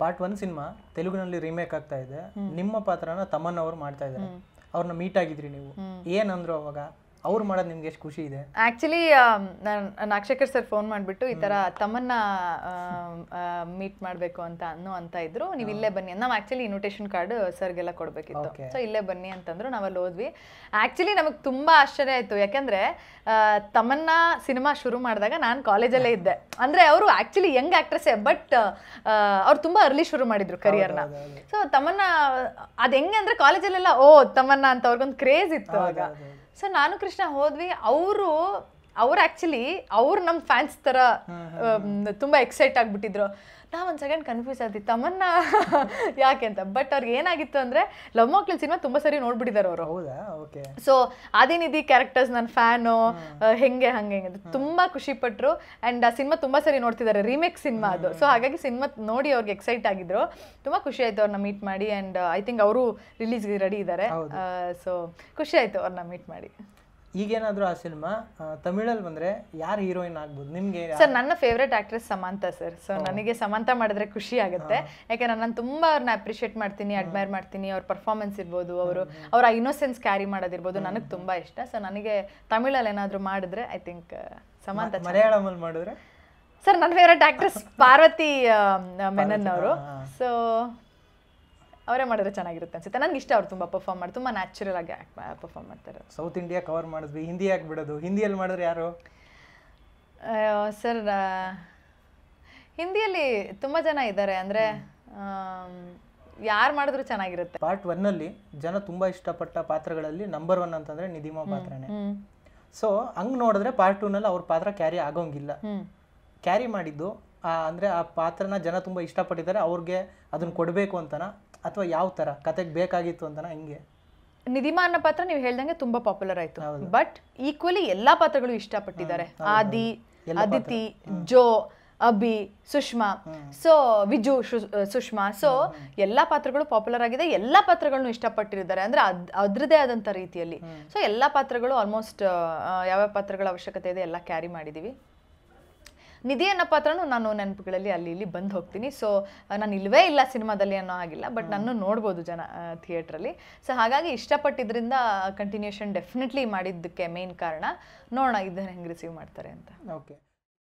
part one cinema ತೆಲುಗಿನಲ್ಲಿ remake ಆಗ್ತಾ ಇದೆ ನಿಮ್ಮ ಪಾತ್ರನ ತಮ್ಮನ್ನ ಅವರು ಮಾಡ್ತಾ ಇದ್ದಾರೆ ಅವ್ರನ್ನ ಮೀಟ್ ಆಗಿದ್ರಿ ನೀವು ಏನಂದ್ರು ಅವಾಗ ಅವ್ರು ಮಾಡೋದು ನಿಮ್ಗೆ ಎಷ್ಟು ಖುಷಿ ಇದೆ ಆಕ್ಚುಲಿ ನಾನು ಅಕ್ಷಕರ್ ಸರ್ ಫೋನ್ ಮಾಡಿಬಿಟ್ಟು ಈ ಥರ ತಮ್ಮನ್ನ ಮೀಟ್ um, ಮಾಡಬೇಕು ಅಂತ ಅನ್ನೋ ಅಂತ ಇದ್ರು ನೀವು ಇಲ್ಲೇ ಬನ್ನಿ ನಾವು ಆಕ್ಚುಲಿ ಇನ್ವಿಟೇಷನ್ ಕಾರ್ಡ್ ಸರ್ಗೆಲ್ಲ ಕೊಡಬೇಕಿತ್ತು ಸೊ ಇಲ್ಲೇ ಬನ್ನಿ ಅಂತಂದ್ರು ಅಲ್ಲಿ ಹೋದ್ವಿ ಆಕ್ಚುಲಿ ನಮಗೆ ತುಂಬ ಆಶ್ಚರ್ಯ ಆಯಿತು ಯಾಕೆಂದರೆ ತಮ್ಮನ್ನ ಸಿನಿಮಾ ಶುರು ಮಾಡಿದಾಗ ನಾನು ಕಾಲೇಜಲ್ಲೇ ಇದ್ದೆ ಅಂದರೆ ಅವರು ಆ್ಯಕ್ಚುಲಿ ಯಂಗ್ ಆ್ಯಕ್ಟ್ರೆಸ್ಸೇ ಬಟ್ ಅವ್ರು ತುಂಬ ಅರ್ಲಿ ಶುರು ಮಾಡಿದ್ರು ಕರಿಯರ್ನ ಸೊ ತಮ್ಮನ್ನ ಅದು ಹೆಂಗೆ ಅಂದರೆ ಕಾಲೇಜಲ್ಲೆಲ್ಲ ಓ ತಮ್ಮನ್ನ ಅಂತ ಅವ್ರಿಗೊಂದು ಕ್ರೇಜ್ ಇತ್ತು ಆಗ ಸೊ ನಾನು ಕೃಷ್ಣ ಹೋದ್ವಿ ಅವರು ಅವ್ರು ಆಕ್ಚುಲಿ ಅವ್ರು ನಮ್ಮ ಫ್ಯಾನ್ಸ್ ತರ ತುಂಬಾ ಎಕ್ಸೈಟ್ ಆಗಿಬಿಟ್ಟಿದ್ರು ನಾವ್ ಒಂದು ಸೆಕೆಂಡ್ ಕನ್ಫ್ಯೂಸ್ ಆದಿ ತಮ್ಮನ್ನ ಯಾಕೆ ಅಂತ ಬಟ್ ಅವ್ರಿಗೆ ಏನಾಗಿತ್ತು ಅಂದ್ರೆ ಲವ್ ಮಕ್ಳ ಸಿನಿಮಾ ತುಂಬಾ ಸರಿ ನೋಡ್ಬಿಟ್ಟಿದ್ದಾರೆ ಅವರು ಸೊ ಅದೇನಿದಿ ಕ್ಯಾರೆಕ್ಟರ್ಸ್ ನನ್ನ ಫ್ಯಾನು ಹೆಂಗೆ ಹಂಗೆ ಅಂತ ತುಂಬಾ ಖುಷಿ ಪಟ್ರು ಅಂಡ್ ಆ ಸಿನಿಮಾ ತುಂಬಾ ಸರಿ ನೋಡ್ತಿದ್ದಾರೆ ರೀಮೇಕ್ ಸಿನಿಮಾ ಅದು ಸೊ ಹಾಗಾಗಿ ಸಿನಿಮಾ ನೋಡಿ ಅವ್ರಿಗೆ ಎಕ್ಸೈಟ್ ಆಗಿದ್ರು ತುಂಬಾ ಖುಷಿ ಆಯ್ತು ಅವ್ರನ್ನ ಮೀಟ್ ಮಾಡಿ ಅಂಡ್ ಐ ಥಿಂಕ್ ಅವರು ರಿಲೀಸ್ಗೆ ರೆಡಿ ಇದ್ದಾರೆ ಸೊ ಖುಷಿ ಆಯ್ತು ಅವ್ರನ್ನ ಮೀಟ್ ಮಾಡಿ ಈಗೇನಾದರೂ ಆ ಸಿನಿಮಾ ತಮಿಳಲ್ಲಿ ಬಂದ್ರೆ ಯಾರು ಹೀರೋಯಿನ್ ಆಗ್ಬೋದು ನಿಮಗೆ ಸರ್ ನನ್ನ favourite actress Samantha sir so ನನಗೆ ಸಮಾಂತ ಮಾಡಿದ್ರೆ ಖುಷಿ ಆಗುತ್ತೆ ಯಾಕಂದ್ರೆ ನಾನು ತುಂಬ ಅವ್ರನ್ನ ಅಪ್ರಿಷಿಯೇಟ್ ಮಾಡ್ತೀನಿ ಅಡ್ಮೈರ್ ಮಾಡ್ತೀನಿ ಅವ್ರ ಪರ್ಫಾರ್ಮೆನ್ಸ್ ಇರ್ಬೋದು ಅವರು ಅವರ ಇನ್ನೋಸೆನ್ಸ್ ಕ್ಯಾರಿ ಮಾಡೋದಿರ್ಬೋದು ನನಗೆ ತುಂಬಾ ಇಷ್ಟ ಸೊ ನನಗೆ ತಮಿಳಲ್ಲಿ ಏನಾದರೂ ಮಾಡಿದ್ರೆ ಐ ಥಿಂಕ್ ಸಮಾಂತ ಮಲಯಾಳಮಲ್ಲಿ ಮಾಡಿದ್ರೆ ಸರ್ ನನ್ನ ಫೇವ್ರೆಟ್ ಆಕ್ಟ್ರೆಸ್ ಪಾರ್ವತಿ ಮೆನನ್ ಅವರು ಸೊ ಅವರೇ ಮಾಡಿದ್ರೆ ಚೆನ್ನಾಗಿರುತ್ತೆ ಅನ್ಸುತ್ತೆ ನನಗೆ ಇಷ್ಟ ಅವ್ರು ತುಂಬ ಪರ್ಫಾರ್ಮ್ ಮಾಡಿ ತುಂಬ ನ್ಯಾಚುರಲ್ ಆಗಿ ಪರ್ಫಾರ್ಮ್ ಮಾಡ್ತಾರೆ ಸೌತ್ ಇಂಡಿಯಾ ಕವರ್ ಮಾಡಿದ್ವಿ ಹಿಂದಿ ಯಾಕೆ ಬಿಡೋದು ಹಿಂದಿಯಲ್ಲಿ ಮಾಡಿದ್ರೆ ಯಾರು ಸರ್ ಹಿಂದಿಯಲ್ಲಿ ತುಂಬ ಜನ ಇದ್ದಾರೆ ಅಂದರೆ ಯಾರು ಮಾಡಿದ್ರು ಚೆನ್ನಾಗಿರುತ್ತೆ ಪಾರ್ಟ್ ಒನ್ನಲ್ಲಿ ಜನ ತುಂಬ ಇಷ್ಟಪಟ್ಟ ಪಾತ್ರಗಳಲ್ಲಿ ನಂಬರ್ ಒನ್ ಅಂತಂದ್ರೆ ನಿಧಿಮಾ ಪಾತ್ರನೇ ಸೊ ಹಂಗ್ ನೋಡಿದ್ರೆ ಪಾರ್ಟ್ ಟೂನಲ್ಲಿ ಅವ್ರ ಪಾತ್ರ ಕ್ಯಾರಿ ಆಗೋಂಗಿಲ್ಲ ಕ್ಯಾರಿ ಮಾಡಿದ್ದು ಅಂದರೆ ಆ ಪಾತ್ರನ ಜನ ತುಂಬ ಇಷ್ಟಪಟ್ಟಿದ್ದಾರೆ ಅವ್ರಿಗೆ ಅದನ್ನು ಕೊಡಬೇಕು ಅಂತನ ಅಥವಾ ಯಾವ ಥರ ಕತೆಗೆ ಬೇಕಾಗಿತ್ತು ಅಂತನ ಹಿಂಗೆ ನಿಧಿಮಾ ಪಾತ್ರ ನೀವು ಹೇಳ್ದಂಗೆ ತುಂಬಾ ಪಾಪ್ಯುಲರ್ ಆಯ್ತು ಬಟ್ ಈಕ್ವಲಿ ಎಲ್ಲಾ ಪಾತ್ರಗಳು ಇಷ್ಟಪಟ್ಟಿದ್ದಾರೆ ಆದಿ ಅದಿತಿ ಜೋ ಅಭಿ ಸುಷ್ಮಾ ಸೊ ವಿಜು ಸುಷ್ಮಾ ಸೊ ಎಲ್ಲಾ ಪಾತ್ರಗಳು ಪಾಪ್ಯುಲರ್ ಆಗಿದೆ ಎಲ್ಲಾ ಪಾತ್ರಗಳನ್ನು ಇಷ್ಟಪಟ್ಟಿದ್ದಾರೆ ಅಂದ್ರೆ ಅದ್ರದೇ ಆದಂತ ರೀತಿಯಲ್ಲಿ ಸೊ ಎಲ್ಲಾ ಪಾತ್ರಗಳು ಆಲ್ಮೋಸ್ಟ್ ಯಾವ ಪಾತ್ರಗಳ ಅವಶ್ಯಕತೆ ಇದೆ ಎಲ್ಲ ಕ್ಯಾರಿ ಮಾಡಿದೀವಿ ನಿಧಿ ಅನ್ನೋ ಪಾತ್ರನೂ ನಾನು ನೆನಪುಗಳಲ್ಲಿ ಅಲ್ಲಿ ಇಲ್ಲಿ ಬಂದು ಹೋಗ್ತೀನಿ ಸೊ ನಾನು ಇಲ್ಲವೇ ಇಲ್ಲ ಸಿನಿಮಾದಲ್ಲಿ ಅನ್ನೋ ಆಗಿಲ್ಲ ಬಟ್ ನಾನು ನೋಡ್ಬೋದು ಜನ ಥಿಯೇಟ್ರಲ್ಲಿ ಸೊ ಹಾಗಾಗಿ ಇಷ್ಟಪಟ್ಟಿದ್ದರಿಂದ ಕಂಟಿನ್ಯೂಷನ್ ಡೆಫಿನೆಟ್ಲಿ ಮಾಡಿದ್ದಕ್ಕೆ ಮೇನ್ ಕಾರಣ ನೋಡೋಣ ಇದನ್ನು ಹೆಂಗೆ ರಿಸೀವ್ ಮಾಡ್ತಾರೆ ಅಂತ ಓಕೆ